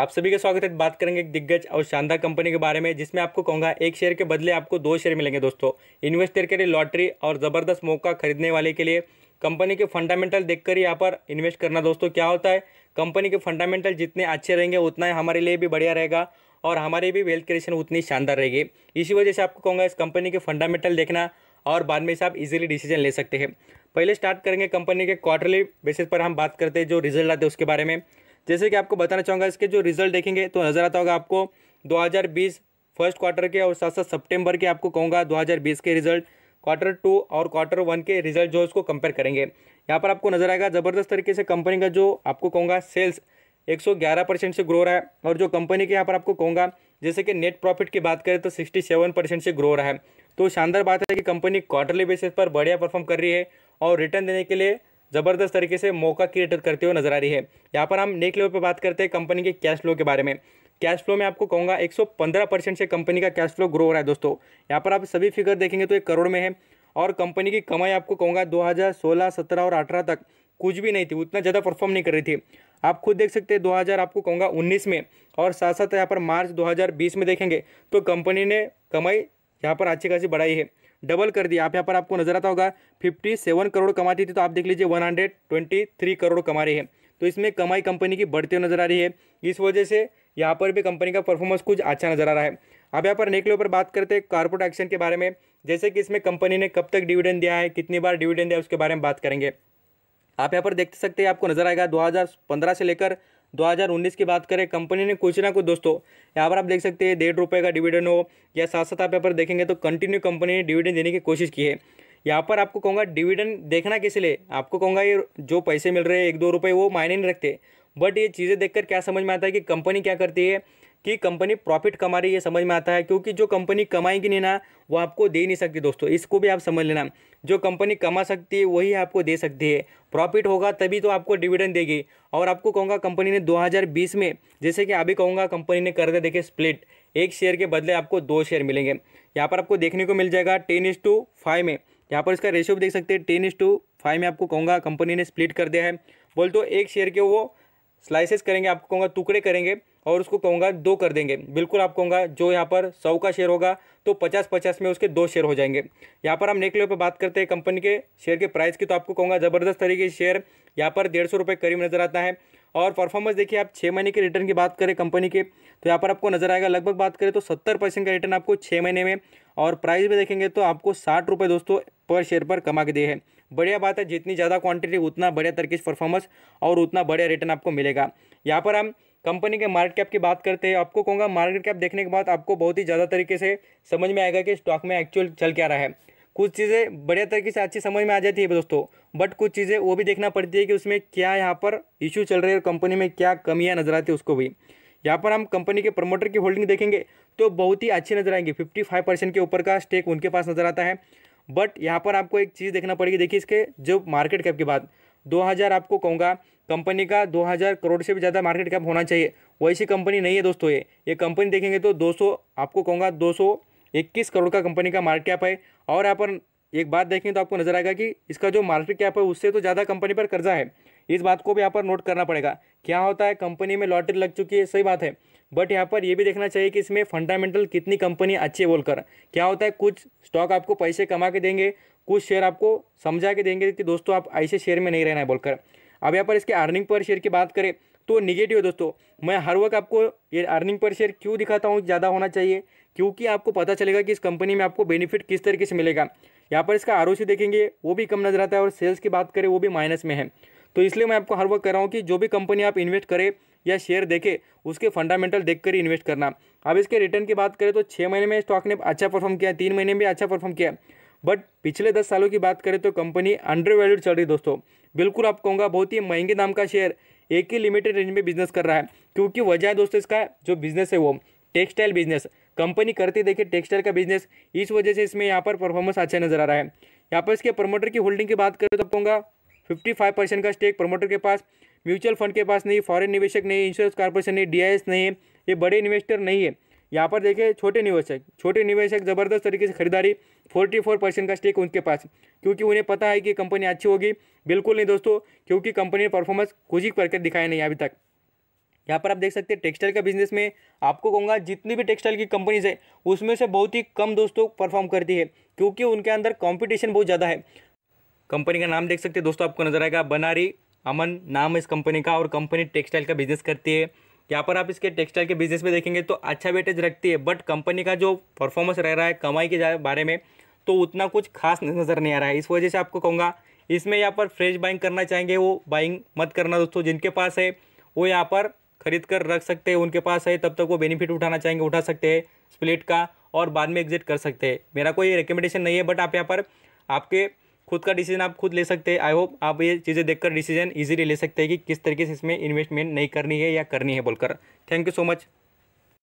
आप सभी का स्वागत है बात करेंगे एक दिग्गज और शानदार कंपनी के बारे में जिसमें आपको कहूँगा एक शेयर के बदले आपको दो शेयर मिलेंगे दोस्तों इन्वेस्टर के लिए लॉटरी और ज़बरदस्त मौका खरीदने वाले के लिए कंपनी के फंडामेंटल देखकर यहाँ पर इन्वेस्ट करना दोस्तों क्या होता है कंपनी के फंडामेंटल जितने अच्छे रहेंगे उतना ही हमारे लिए भी बढ़िया रहेगा और हमारे भी वेल्थ क्रिएशन उतनी शानदार रहेगी इसी वजह से आपको कहूँगा इस कंपनी के फंडामेंटल देखना और बाद में से आप इजीली डिसीजन ले सकते हैं पहले स्टार्ट करेंगे कंपनी के क्वार्टरली बेसिस पर हम बात करते हैं जो रिजल्ट आते हैं उसके बारे में जैसे कि आपको बताना चाहूँगा इसके जो रिजल्ट देखेंगे तो नज़र आता होगा आपको 2020 फर्स्ट क्वार्टर के और साथ साथ सितंबर के आपको कहूँगा 2020 के रिजल्ट क्वार्टर टू और क्वार्टर वन के रिजल्ट जो उसको कंपेयर करेंगे यहाँ पर आपको नज़र आएगा ज़बरदस्त तरीके से कंपनी का जो आपको कहूँगा सेल्स 111 परसेंट से ग्रो रहा है और जो कंपनी के यहाँ पर आपको कहूँगा जैसे कि नेट प्रॉफिट की बात करें तो 67 परसेंट से ग्रो रहा है तो शानदार बात है कि कंपनी क्वार्टरली बेसिस पर बढ़िया परफॉर्म कर रही है और रिटर्न देने के लिए ज़बरदस्त तरीके से मौका क्रिएट करते हुए नजर आ रही है यहाँ पर हम नेक्स्ट लेवल पर बात करते हैं कंपनी के कैश फ्लो के बारे में कैश फ्लो में आपको कहूँगा 115 परसेंट से कंपनी का कैश फ्लो ग्रो हो रहा है दोस्तों यहाँ पर आप सभी फिगर देखेंगे तो एक करोड़ में है और कंपनी की कमाई आपको कहूँगा 2016, 17 और 18 तक कुछ भी नहीं थी उतना ज़्यादा परफॉर्म नहीं कर रही थी आप खुद देख सकते हैं 2000 आपको कहूँगा 19 में और साथ साथ यहाँ पर मार्च 2020 में देखेंगे तो कंपनी ने कमाई यहाँ पर अच्छी खासी बढ़ाई है डबल कर दिया आप यहाँ पर आपको नजर आता होगा फिफ्टी सेवन करोड़ कमाती थी तो आप देख लीजिए one hundred twenty three crore कमा रही है तो इसमें कमाई कंपनी की बढ़ती हुई नजर आ रही है इस वजह से यहाँ पर भी कंपनी का परफॉर्मेंस कुछ अच्छा नजर आ रहा है अब यहाँ पर निकले ऊपर बात करते हैं कॉर्पोरेट एक्शन के बारे में जैसे कि इसमें कंपनी ने कब तक डिविडेंड दिया है कितनी बार डिविडेंड दिया उसके बारे में बात करेंगे आप यहाँ पर देख सकते हैं आपको नजर आएगा 2015 से लेकर 2019 की बात करें कंपनी ने कुछ ना कुछ दोस्तों यहाँ पर आप देख सकते हैं डेढ़ रुपये का डिविडेंड हो या साथ साथ आप यहाँ पर देखेंगे तो कंटिन्यू कंपनी ने डिविडेंड देने की कोशिश की है यहाँ पर आपको कहूँगा डिविडेंड देखना किस लिए आपको कहूँगा ये जो पैसे मिल रहे हैं एक दो रुपये वो मायने नहीं रखते बट ये चीज़ें देखकर क्या समझ में आता है कि कंपनी क्या करती है कि कंपनी प्रॉफिट कमा रही है समझ में आता है क्योंकि जो कंपनी कमाएगी नहीं ना वो आपको दे नहीं सकती दोस्तों इसको भी आप समझ लेना जो कंपनी कमा सकती है वही आपको दे सकती है प्रॉफिट होगा तभी तो आपको डिविडेंड देगी और आपको कहूँगा कंपनी ने 2020 में जैसे कि अभी कहूँगा कंपनी ने कर दिया देखे स्प्लिट एक शेयर के बदले आपको दो शेयर मिलेंगे यहाँ पर आपको देखने को मिल जाएगा टेन इज टू फाइव में यहाँ पर इसका रेशियो भी देख सकते हैं टेन इज टू फाइव में आपको कहूँगा कंपनी ने स्प्लिट कर दिया है बोल तो एक शेयर के वो स्लाइसेस करेंगे आपको कहूँगा टुकड़े करेंगे और उसको कहूँगा दो कर देंगे बिल्कुल आप कहूँगा जो यहाँ पर सौ का शेयर होगा तो पचास पचास में उसके दो शेयर हो जाएंगे यहाँ पर हम नेक्स्ट लेवल पर बात करते हैं कंपनी के शेयर के प्राइस की तो आपको कहूँगा ज़बरदस्त तरीके से शेयर यहाँ पर डेढ़ सौ रुपये करीब नज़र आता है और परफॉर्मेंस देखिए आप छः महीने के रिटर्न की बात करें कंपनी के तो यहाँ पर आपको नज़र आएगा लगभग बात करें तो सत्तर परसेंट का रिटर्न आपको छः महीने में और प्राइस भी देखेंगे तो आपको साठ रुपये दोस्तों पर शेयर पर कमा के दिए हैं बढ़िया बात है जितनी ज़्यादा क्वांटिटी उतना बढ़िया तरीके से परफॉर्मेंस और उतना बढ़िया रिटर्न आपको मिलेगा यहाँ पर हम कंपनी के मार्केट कैप की बात करते हैं आपको कहूँगा मार्केट कैप देखने के बाद आपको बहुत ही ज़्यादा तरीके से समझ में आएगा कि स्टॉक में एक्चुअल चल क्या रहा है कुछ चीज़ें बढ़िया तरीके से अच्छी समझ में आ जाती है दोस्तों बट कुछ चीज़ें वो भी देखना पड़ती है कि उसमें क्या यहाँ पर इश्यू चल रही है और कंपनी में क्या कमियाँ नजर आती है उसको भी यहाँ पर हम कंपनी के प्रमोटर की होल्डिंग देखेंगे तो बहुत ही अच्छी नजर आएंगे फिफ्टी फाइव परसेंट के ऊपर का स्टेक उनके पास नजर आता है बट यहाँ पर आपको एक चीज़ देखना पड़ेगी देखिए इसके जो मार्केट कैप के बाद दो हज़ार आपको कहूँगा कंपनी का 2000 करोड़ से भी ज़्यादा मार्केट कैप होना चाहिए वैसी कंपनी नहीं है दोस्तों ये ये कंपनी देखेंगे तो 200 आपको कहूँगा 221 करोड़ का कंपनी का मार्केट कैप है और यहाँ पर एक बात देखेंगे तो आपको नजर आएगा कि इसका जो मार्केट कैप है उससे तो ज़्यादा कंपनी पर कर्जा है इस बात को भी यहाँ पर नोट करना पड़ेगा क्या होता है कंपनी में लॉटरी लग चुकी है सही बात है बट यहाँ पर यह भी देखना चाहिए कि इसमें फंडामेंटल कितनी कंपनी अच्छी है बोलकर क्या होता है कुछ स्टॉक आपको पैसे कमा के देंगे कुछ शेयर आपको समझा के देंगे कि दोस्तों आप ऐसे शेयर में नहीं रहना है बोलकर अब यहाँ पर इसके अर्निंग पर शेयर की बात करें तो निगेटिव है दोस्तों मैं हर वक्त आपको ये अर्निंग पर शेयर क्यों दिखाता हूँ ज़्यादा होना चाहिए क्योंकि आपको पता चलेगा कि इस कंपनी में आपको बेनिफिट किस तरीके से मिलेगा यहाँ पर इसका आर देखेंगे वो भी कम नजर आता है और सेल्स की बात करें वो भी माइनस में है तो इसलिए मैं आपको हर वक्त कर रहा हूँ कि जो भी कंपनी आप इन्वेस्ट करें या शेयर देखें उसके फंडामेंटल देख कर इन्वेस्ट करना अब इसके रिटर्न की बात करें तो छः महीने में स्टॉक ने अच्छा परफॉर्म किया तीन महीने में अच्छा परफॉर्म किया बट पिछले दस सालों की बात करें तो कंपनी अंडर वैल्यूड चल रही दोस्तों बिल्कुल आप कहूँगा बहुत ही महंगे दाम का शेयर एक ही लिमिटेड रेंज में बिजनेस कर रहा है क्योंकि वजह है दोस्तों इसका जो बिजनेस है वो टेक्सटाइल बिजनेस कंपनी करती देखिए टेक्सटाइल का बिजनेस इस वजह से इसमें यहाँ पर परफॉर्मेंस अच्छा नजर आ रहा है यहाँ पर इसके प्रमोटर की होल्डिंग की बात करें तो कहूँगा फिफ्टी फाइव परसेंट का स्टेक प्रमोटर के पास म्यूचुअल फंड के पास नहीं फॉरेन निवेशक नहीं इंश्योरेंस कॉर्पोरेशन नहीं डी नहीं है ये बड़े इन्वेस्टर नहीं है यहाँ पर देखिए छोटे निवेशक छोटे निवेशक ज़बरदस्त तरीके से खरीदारी फोर्टी फोर परसेंट का स्टेक उनके पास क्योंकि उन्हें पता है कि कंपनी अच्छी होगी बिल्कुल नहीं दोस्तों क्योंकि कंपनी ने परफॉर्मेंस कुछ ही करके दिखाया नहीं अभी तक यहाँ पर आप देख सकते हैं टेक्सटाइल का बिजनेस में आपको कहूँगा जितनी भी टेक्सटाइल की कंपनीज है उसमें से बहुत ही कम दोस्तों परफॉर्म करती है क्योंकि उनके अंदर कॉम्पिटिशन बहुत ज़्यादा है कंपनी का नाम देख सकते हैं दोस्तों आपको नजर आएगा बनारी अमन नाम है इस कंपनी का और कंपनी टेक्सटाइल का बिजनेस करती है यहाँ पर आप इसके टेक्सटाइल के बिजनेस में देखेंगे तो अच्छा वेटेज रखती है बट कंपनी का जो परफॉर्मेंस रह रहा है कमाई के बारे में तो उतना कुछ खास नज़र नहीं आ रहा है इस वजह से आपको कहूँगा इसमें यहाँ पर फ्रेश बाइंग करना चाहेंगे वो बाइंग मत करना दोस्तों जिनके पास है वो यहाँ पर खरीद कर रख सकते हैं उनके पास है तब तक वो बेनिफिट उठाना चाहेंगे उठा सकते हैं स्प्लिट का और बाद में एग्जिट कर सकते हैं मेरा कोई रिकमेंडेशन नहीं है बट आप यहाँ पर आपके खुद का डिसीजन आप खुद ले सकते हैं आई होप आप ये चीज़ें देखकर डिसीजन इजीली ले सकते हैं कि किस तरीके से इसमें इन्वेस्टमेंट नहीं करनी है या करनी है बोलकर थैंक यू सो मच